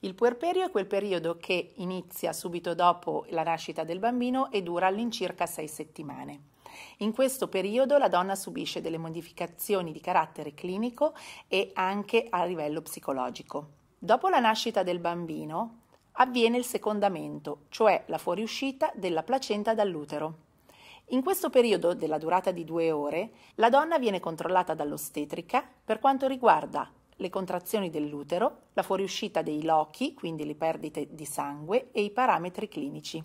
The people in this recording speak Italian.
Il puerperio è quel periodo che inizia subito dopo la nascita del bambino e dura all'incirca sei settimane. In questo periodo la donna subisce delle modificazioni di carattere clinico e anche a livello psicologico. Dopo la nascita del bambino avviene il secondamento, cioè la fuoriuscita della placenta dall'utero. In questo periodo, della durata di due ore, la donna viene controllata dall'ostetrica per quanto riguarda le contrazioni dell'utero, la fuoriuscita dei lochi, quindi le perdite di sangue e i parametri clinici.